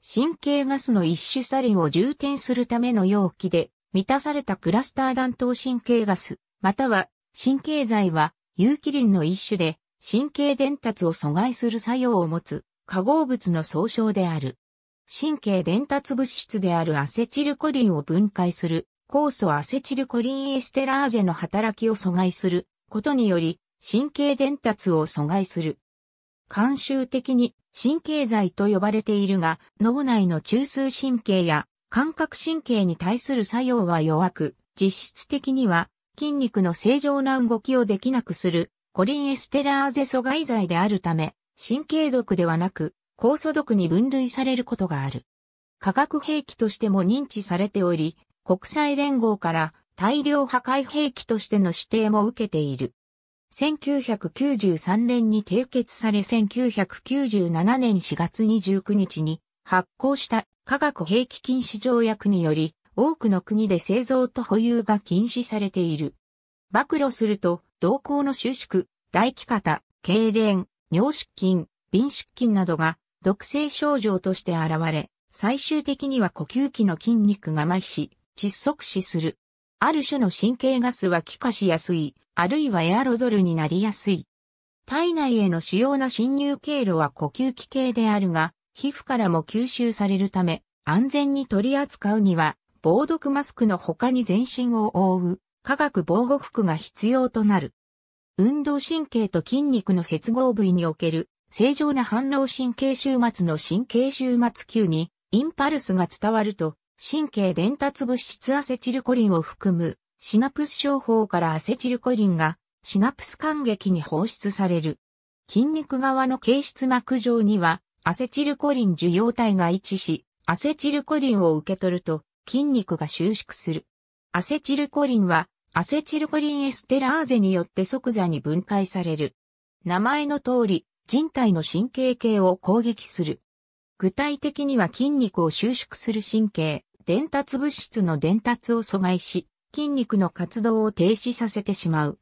神経ガスの一種サリンを充填するための容器で、満たされたクラスター弾頭神経ガス、または神経剤は有機リンの一種で、神経伝達を阻害する作用を持つ化合物の総称である。神経伝達物質であるアセチルコリンを分解する酵素アセチルコリンエステラーゼの働きを阻害することにより神経伝達を阻害する。慣習的に神経剤と呼ばれているが、脳内の中枢神経や感覚神経に対する作用は弱く、実質的には筋肉の正常な動きをできなくするコリンエステラーゼ阻害剤であるため、神経毒ではなく、酵素毒に分類されることがある。化学兵器としても認知されており、国際連合から大量破壊兵器としての指定も受けている。1993年に締結され1997年4月29日に発行した化学兵器禁止条約により多くの国で製造と保有が禁止されている。暴露すると動向の収縮、大気型、痙攣、尿失禁、便失禁などが毒性症状として現れ、最終的には呼吸器の筋肉が麻痺し、窒息死する。ある種の神経ガスは気化しやすいあるいはエアロゾルになりやすい。体内への主要な侵入経路は呼吸器系であるが、皮膚からも吸収されるため、安全に取り扱うには、防毒マスクの他に全身を覆う、化学防護服が必要となる。運動神経と筋肉の接合部位における、正常な反応神経終末の神経終末球に、インパルスが伝わると、神経伝達物質アセチルコリンを含むシナプス症法からアセチルコリンがシナプス間激に放出される。筋肉側の形質膜上にはアセチルコリン受容体が位置し、アセチルコリンを受け取ると筋肉が収縮する。アセチルコリンはアセチルコリンエステラーゼによって即座に分解される。名前の通り、人体の神経系を攻撃する。具体的には筋肉を収縮する神経、伝達物質の伝達を阻害し、筋肉の活動を停止させてしまう。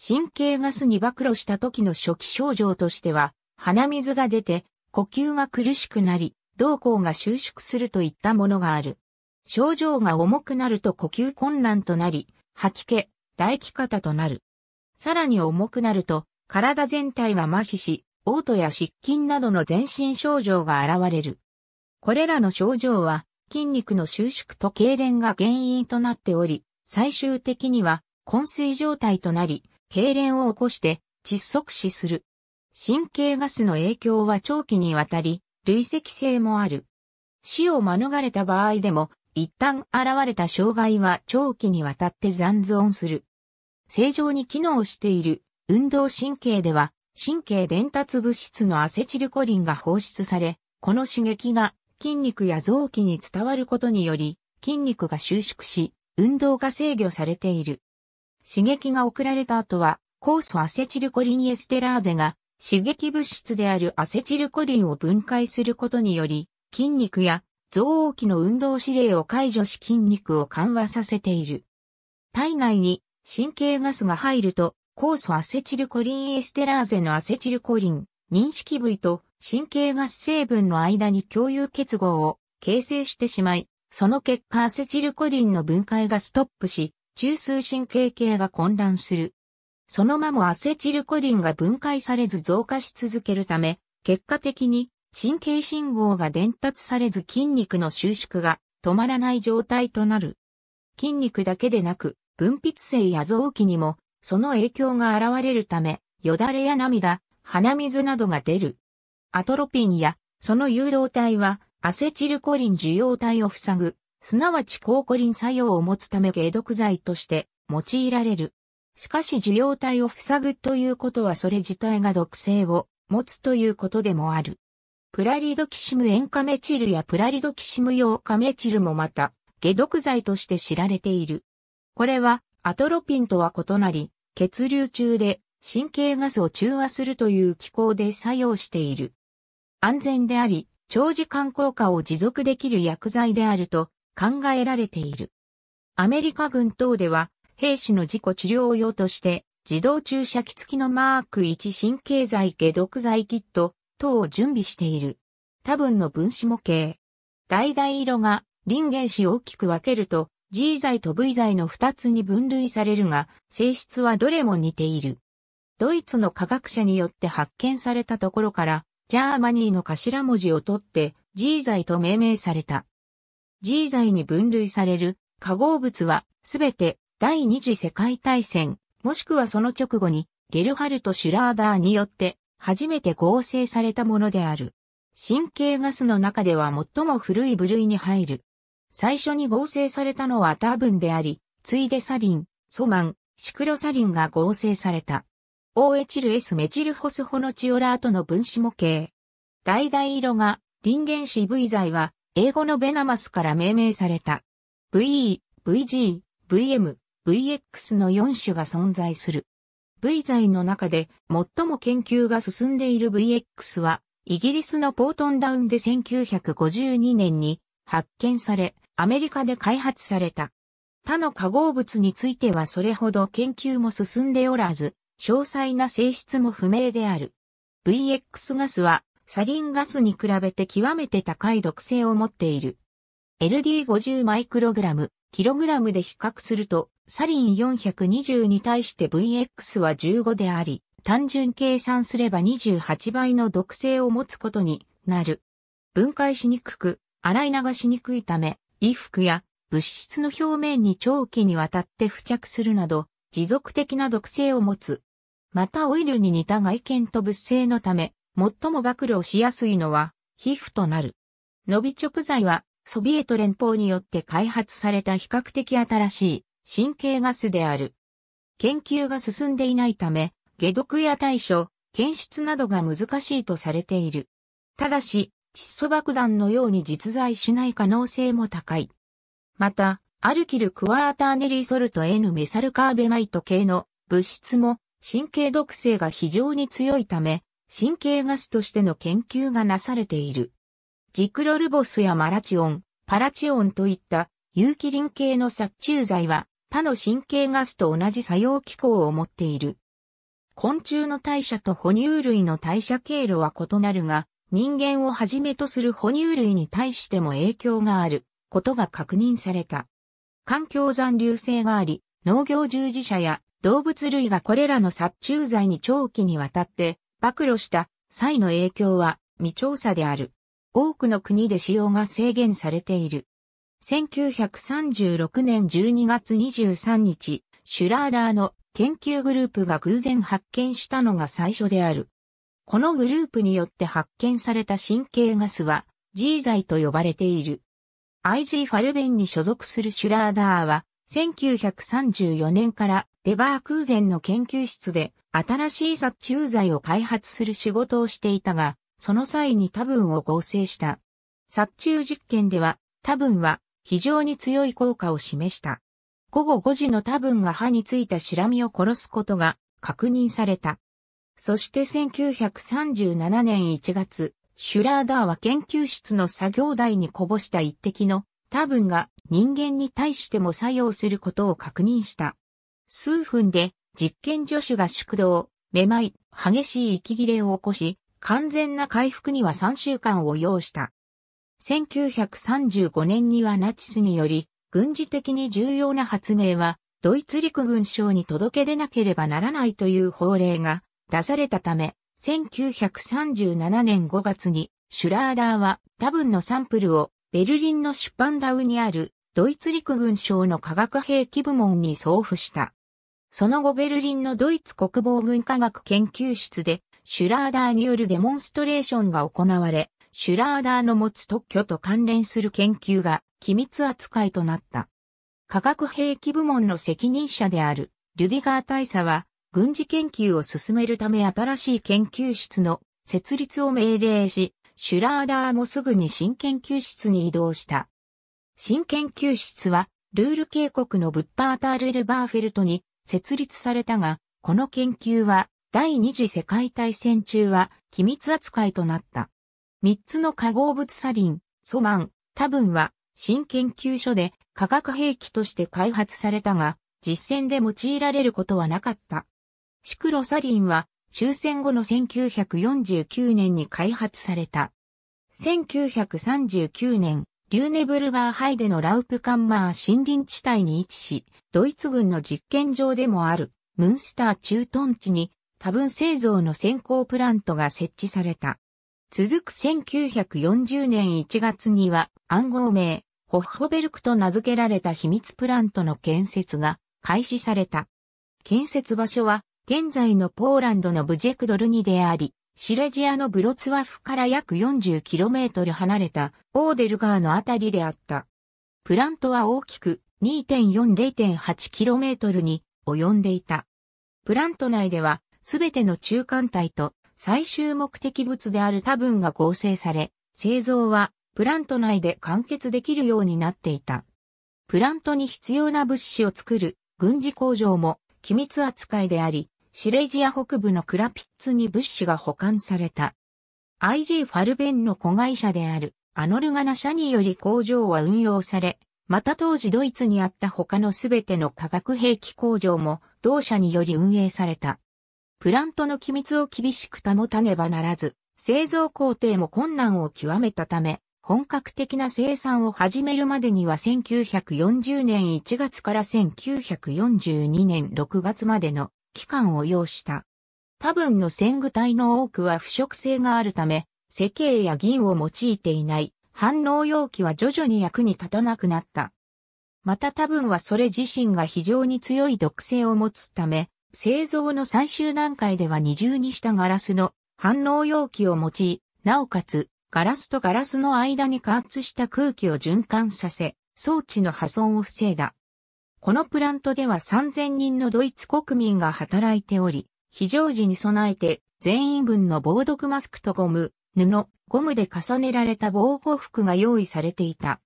神経ガスに暴露した時の初期症状としては、鼻水が出て、呼吸が苦しくなり、動向が収縮するといったものがある。症状が重くなると呼吸困難となり、吐き気、唾液型となる。さらに重くなると、体全体が麻痺し、嘔吐や失禁などの全身症状が現れる。これらの症状は、筋肉の収縮と痙攣が原因となっており、最終的には、昏睡状態となり、痙攣を起こして窒息死する。神経ガスの影響は長期にわたり、累積性もある。死を免れた場合でも、一旦現れた障害は長期にわたって残存する。正常に機能している運動神経では、神経伝達物質のアセチルコリンが放出され、この刺激が筋肉や臓器に伝わることにより、筋肉が収縮し、運動が制御されている。刺激が送られた後は、酵素アセチルコリンエステラーゼが刺激物質であるアセチルコリンを分解することにより、筋肉や臓黄の運動指令を解除し筋肉を緩和させている。体内に神経ガスが入ると、酵素アセチルコリンエステラーゼのアセチルコリン、認識部位と神経ガス成分の間に共有結合を形成してしまい、その結果アセチルコリンの分解がストップし、中枢神経系が混乱する。そのままアセチルコリンが分解されず増加し続けるため、結果的に神経信号が伝達されず筋肉の収縮が止まらない状態となる。筋肉だけでなく、分泌性や臓器にも、その影響が現れるため、よだれや涙、鼻水などが出る。アトロピンや、その誘導体は、アセチルコリン受容体を塞ぐ、すなわち抗コリン作用を持つため解毒剤として用いられる。しかし受容体を塞ぐということはそれ自体が毒性を持つということでもある。プラリドキシム塩化メチルやプラリドキシム用化メチルもまた解毒剤として知られている。これはアトロピンとは異なり、血流中で神経ガスを中和するという機構で作用している。安全であり、長時間効果を持続できる薬剤であると考えられている。アメリカ軍等では、兵士の自己治療用として、自動注射器付きのマーク1神経剤解毒剤キット等を準備している。多分の分子模型。橙色が臨原子を大きく分けると G 剤と V 剤の2つに分類されるが、性質はどれも似ている。ドイツの科学者によって発見されたところから、ジャーマニーの頭文字を取って、ジーザイと命名された。ジーザイに分類される化合物は、すべて第二次世界大戦、もしくはその直後に、ゲルハルト・シュラーダーによって、初めて合成されたものである。神経ガスの中では最も古い部類に入る。最初に合成されたのは多分であり、ついでサリン、ソマン、シクロサリンが合成された。OHLS メチルホスホノチオラートの分子模型。大々色が、林原子 V 剤は、英語のベナマスから命名された。VE、VG、VM、VX の4種が存在する。V 剤の中で最も研究が進んでいる VX は、イギリスのポートンダウンで1952年に発見され、アメリカで開発された。他の化合物についてはそれほど研究も進んでおらず、詳細な性質も不明である。VX ガスはサリンガスに比べて極めて高い毒性を持っている。LD50 マイクログラム、キログラムで比較すると、サリン420に対して VX は15であり、単純計算すれば28倍の毒性を持つことになる。分解しにくく、洗い流しにくいため、衣服や物質の表面に長期にわたって付着するなど、持続的な毒性を持つ。またオイルに似た外見と物性のため、最も暴露しやすいのは皮膚となる。伸び直剤はソビエト連邦によって開発された比較的新しい神経ガスである。研究が進んでいないため、下毒や対処、検出などが難しいとされている。ただし、窒素爆弾のように実在しない可能性も高い。また、アルキルクワーターネリーソルト N メサルカーベマイト系の物質も神経毒性が非常に強いため、神経ガスとしての研究がなされている。ジクロルボスやマラチオン、パラチオンといった有機リン系の殺虫剤は他の神経ガスと同じ作用機構を持っている。昆虫の代謝と哺乳類の代謝経路は異なるが、人間をはじめとする哺乳類に対しても影響があることが確認された。環境残留性があり、農業従事者や動物類がこれらの殺虫剤に長期にわたって暴露した際の影響は未調査である。多くの国で使用が制限されている。1936年12月23日、シュラーダーの研究グループが偶然発見したのが最初である。このグループによって発見された神経ガスは G 剤と呼ばれている。IG ファルベンに所属するシュラーダーは1934年からレバー空前の研究室で新しい殺虫剤を開発する仕事をしていたが、その際に多分を合成した。殺虫実験では多分は非常に強い効果を示した。午後5時の多分が歯についたシラミを殺すことが確認された。そして1937年1月、シュラーダーは研究室の作業台にこぼした一滴の多分が人間に対しても作用することを確認した。数分で実験助手が縮動、めまい、激しい息切れを起こし、完全な回復には3週間を要した。1935年にはナチスにより、軍事的に重要な発明は、ドイツ陸軍省に届け出なければならないという法令が出されたため、1937年5月に、シュラーダーは多分のサンプルをベルリンの出版ダウにあるドイツ陸軍省の化学兵器部門に送付した。その後ベルリンのドイツ国防軍科学研究室で、シュラーダーによるデモンストレーションが行われ、シュラーダーの持つ特許と関連する研究が機密扱いとなった。科学兵器部門の責任者であるリュディガー大佐は、軍事研究を進めるため新しい研究室の設立を命令し、シュラーダーもすぐに新研究室に移動した。新研究室は、ルール警告のブッパータール・ルバーフェルトに設立されたが、この研究は第二次世界大戦中は機密扱いとなった。三つの化合物サリン、ソマン、多分は新研究所で化学兵器として開発されたが、実践で用いられることはなかった。シクロサリンは終戦後の1949年に開発された。1939年、リューネブルガーハイデのラウプカンマー森林地帯に位置し、ドイツ軍の実験場でもある、ムンスター駐屯地に多分製造の先行プラントが設置された。続く1940年1月には暗号名、ホッホベルクと名付けられた秘密プラントの建設が開始された。建設場所は現在のポーランドのブジェクドルニであり、シレジアのブロツワフから約 40km 離れたオーデルガーのあたりであった。プラントは大きく 2.4-0.8km に及んでいた。プラント内では、すべての中間体と最終目的物である多分が合成され、製造はプラント内で完結できるようになっていた。プラントに必要な物資を作る軍事工場も機密扱いであり、シレジア北部のクラピッツに物資が保管された。IG ファルベンの子会社であるアノルガナ社により工場は運用され、また当時ドイツにあった他のすべての化学兵器工場も同社により運営された。プラントの機密を厳しく保たねばならず、製造工程も困難を極めたため、本格的な生産を始めるまでには1940年1月から1942年6月までの期間を要した。多分の戦具体の多くは腐食性があるため、石英や銀を用いていない反応容器は徐々に役に立たなくなった。また多分はそれ自身が非常に強い毒性を持つため、製造の最終段階では二重にしたガラスの反応容器を用い、なおかつガラスとガラスの間に加圧した空気を循環させ、装置の破損を防いだ。このプラントでは3000人のドイツ国民が働いており、非常時に備えて全員分の防毒マスクとゴム、布、ゴムで重ねられた防護服が用意されていた。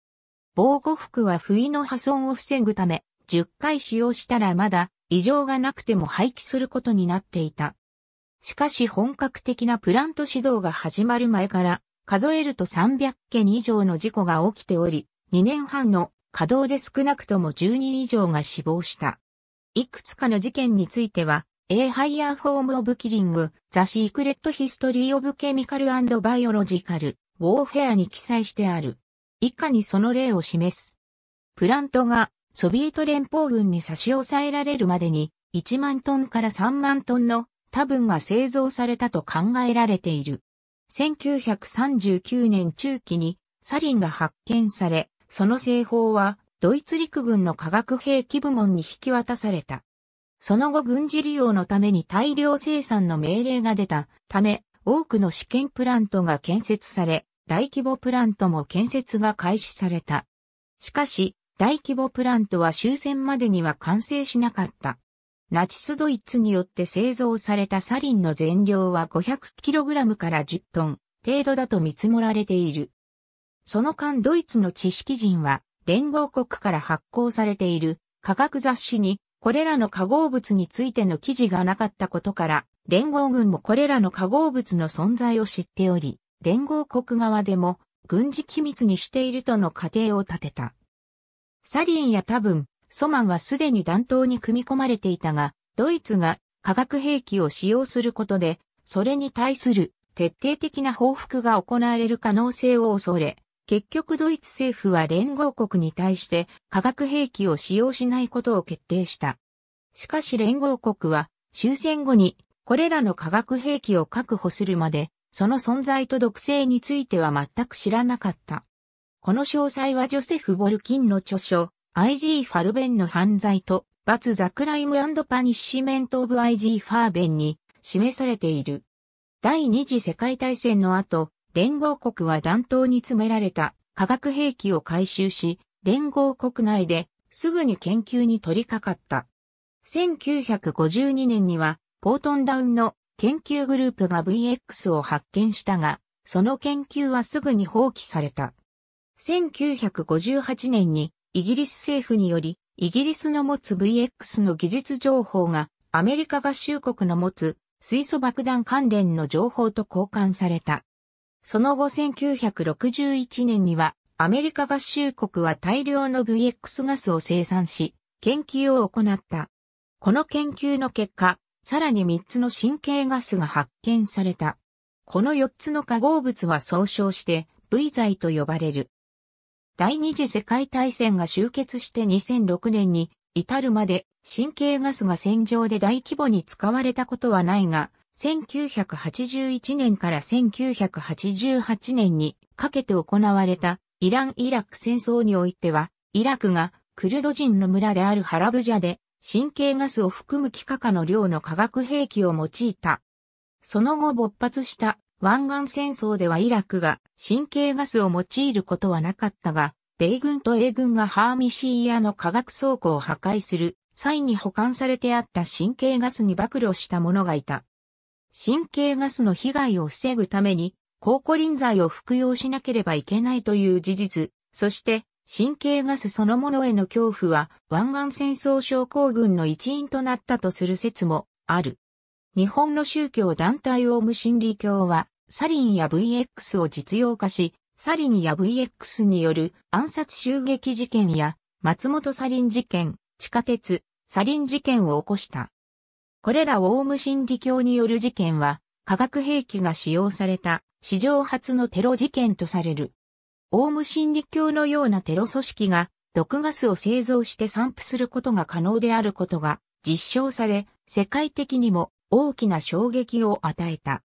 防護服は不意の破損を防ぐため、10回使用したらまだ異常がなくても廃棄することになっていた。しかし本格的なプラント指導が始まる前から数えると300件以上の事故が起きており、2年半の稼働で少なくとも10人以上が死亡した。いくつかの事件については A Higher Form of Killing, The Secret History of Chemical and Biological Warfare に記載してある。以下にその例を示す。プラントがソビエト連邦軍に差し押さえられるまでに1万トンから3万トンの多分が製造されたと考えられている。1939年中期にサリンが発見され、その製法はドイツ陸軍の化学兵器部門に引き渡された。その後軍事利用のために大量生産の命令が出たため、多くの試験プラントが建設され、大規模プラントも建設が開始された。しかし、大規模プラントは終戦までには完成しなかった。ナチスドイツによって製造されたサリンの全量は 500kg から10トン程度だと見積もられている。その間ドイツの知識人は連合国から発行されている科学雑誌にこれらの化合物についての記事がなかったことから、連合軍もこれらの化合物の存在を知っており、連合国側でも軍事機密にしているとの仮定を立てた。サリンや多分、ソマンはすでに弾頭に組み込まれていたが、ドイツが化学兵器を使用することで、それに対する徹底的な報復が行われる可能性を恐れ、結局ドイツ政府は連合国に対して化学兵器を使用しないことを決定した。しかし連合国は終戦後にこれらの化学兵器を確保するまでその存在と毒性については全く知らなかった。この詳細はジョセフ・ボルキンの著書 IG ファルベンの犯罪とツ・ザクライムパニッシメント・オブ・ IG ファーベンに示されている。第二次世界大戦の後、連合国は弾頭に詰められた化学兵器を回収し、連合国内ですぐに研究に取り掛かった。1952年には、ポートンダウンの研究グループが VX を発見したが、その研究はすぐに放棄された。1958年にイギリス政府により、イギリスの持つ VX の技術情報がアメリカ合衆国の持つ水素爆弾関連の情報と交換された。その後1961年には、アメリカ合衆国は大量の VX ガスを生産し、研究を行った。この研究の結果、さらに3つの神経ガスが発見された。この4つの化合物は総称して V 剤と呼ばれる。第二次世界大戦が終結して2006年に至るまで神経ガスが戦場で大規模に使われたことはないが、1981年から1988年にかけて行われたイラン・イラク戦争においては、イラクがクルド人の村であるハラブジャで神経ガスを含む気化化の量の化学兵器を用いた。その後勃発した湾岸戦争ではイラクが神経ガスを用いることはなかったが、米軍と英軍がハーミシーヤの化学倉庫を破壊する際に保管されてあった神経ガスに暴露した者がいた。神経ガスの被害を防ぐために、抗コリン剤を服用しなければいけないという事実、そして神経ガスそのものへの恐怖は湾岸戦争症候群の一因となったとする説もある。日本の宗教団体オウム真理教はサリンや VX を実用化し、サリンや VX による暗殺襲撃事件や松本サリン事件、地下鉄、サリン事件を起こした。これらオウム真理教による事件は、化学兵器が使用された史上初のテロ事件とされる。オウム真理教のようなテロ組織が毒ガスを製造して散布することが可能であることが実証され、世界的にも大きな衝撃を与えた。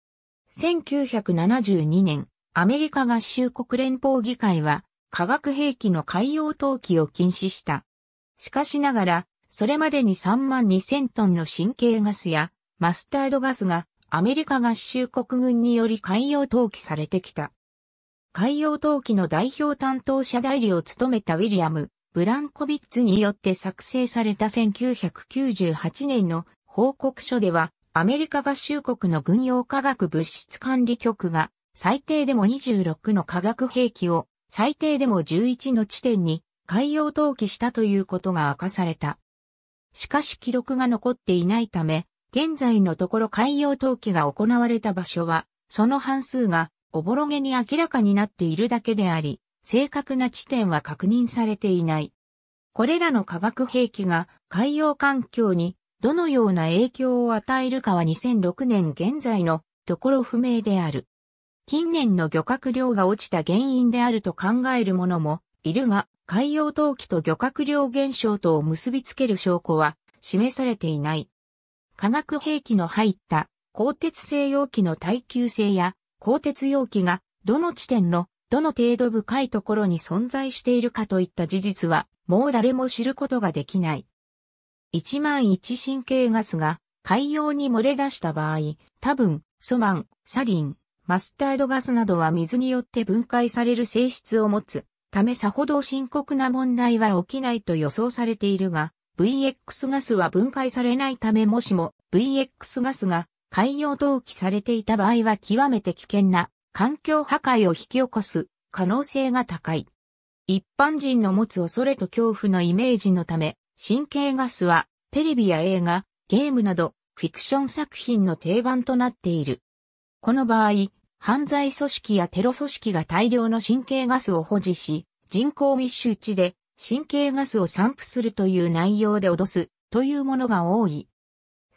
1972年、アメリカ合衆国連邦議会は化学兵器の海洋投棄を禁止した。しかしながら、それまでに3万2000トンの神経ガスやマスタードガスがアメリカ合衆国軍により海洋投棄されてきた。海洋投棄の代表担当者代理を務めたウィリアム・ブランコビッツによって作成された1998年の報告書では、アメリカ合衆国の軍用化学物質管理局が最低でも26の化学兵器を最低でも11の地点に海洋投棄したということが明かされた。しかし記録が残っていないため、現在のところ海洋投棄が行われた場所は、その半数がおぼろげに明らかになっているだけであり、正確な地点は確認されていない。これらの化学兵器が海洋環境にどのような影響を与えるかは2006年現在のところ不明である。近年の漁獲量が落ちた原因であると考えるものもいるが、海洋陶器と漁獲量減少とを結びつける証拠は示されていない。化学兵器の入った鋼鉄製容器の耐久性や鋼鉄容器がどの地点のどの程度深いところに存在しているかといった事実はもう誰も知ることができない。一万一神経ガスが海洋に漏れ出した場合、多分、ソマン、サリン、マスタードガスなどは水によって分解される性質を持つためさほど深刻な問題は起きないと予想されているが、VX ガスは分解されないためもしも VX ガスが海洋投棄されていた場合は極めて危険な環境破壊を引き起こす可能性が高い。一般人の持つ恐れと恐怖のイメージのため、神経ガスはテレビや映画、ゲームなどフィクション作品の定番となっている。この場合、犯罪組織やテロ組織が大量の神経ガスを保持し、人口密集地で神経ガスを散布するという内容で脅すというものが多い。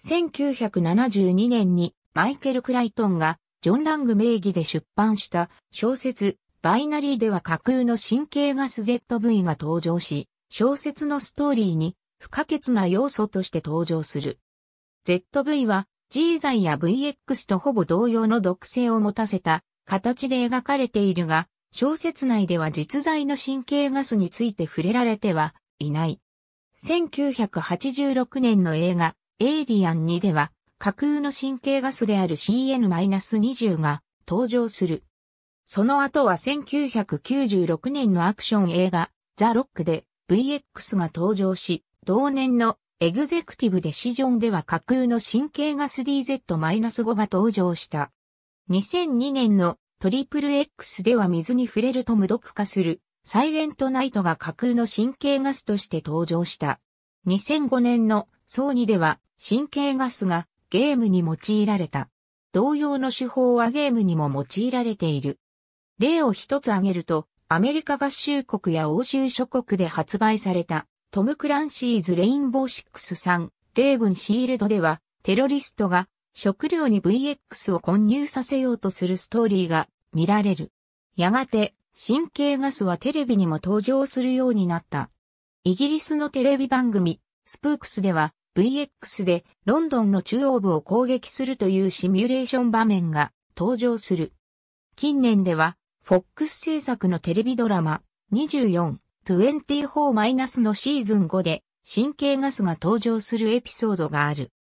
1972年にマイケル・クライトンがジョン・ラング名義で出版した小説バイナリーでは架空の神経ガス ZV が登場し、小説のストーリーに不可欠な要素として登場する。ZV は G 剤や VX とほぼ同様の毒性を持たせた形で描かれているが、小説内では実在の神経ガスについて触れられてはいない。1986年の映画、エイリアン2では、架空の神経ガスである CN-20 が登場する。その後は1996年のアクション映画、ザ・ロックで VX が登場し、同年のエグゼクティブデシジョンでは架空の神経ガス DZ-5 が登場した。2002年のトリプル X では水に触れると無毒化するサイレントナイトが架空の神経ガスとして登場した。2005年のソーニでは神経ガスがゲームに用いられた。同様の手法はゲームにも用いられている。例を一つ挙げると、アメリカ合衆国や欧州諸国で発売されたトム・クランシーズ・レインボーシックスさん、レーブン・シールドでは、テロリストが食料に VX を混入させようとするストーリーが見られる。やがて、神経ガスはテレビにも登場するようになった。イギリスのテレビ番組、スプークスでは、VX でロンドンの中央部を攻撃するというシミュレーション場面が登場する。近年では、FOX 制作のテレビドラマ24 24- のシーズン5で神経ガスが登場するエピソードがある。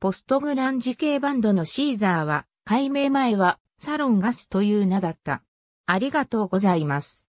ポストグランジ系バンドのシーザーは、改名前はサロンガスという名だった。ありがとうございます。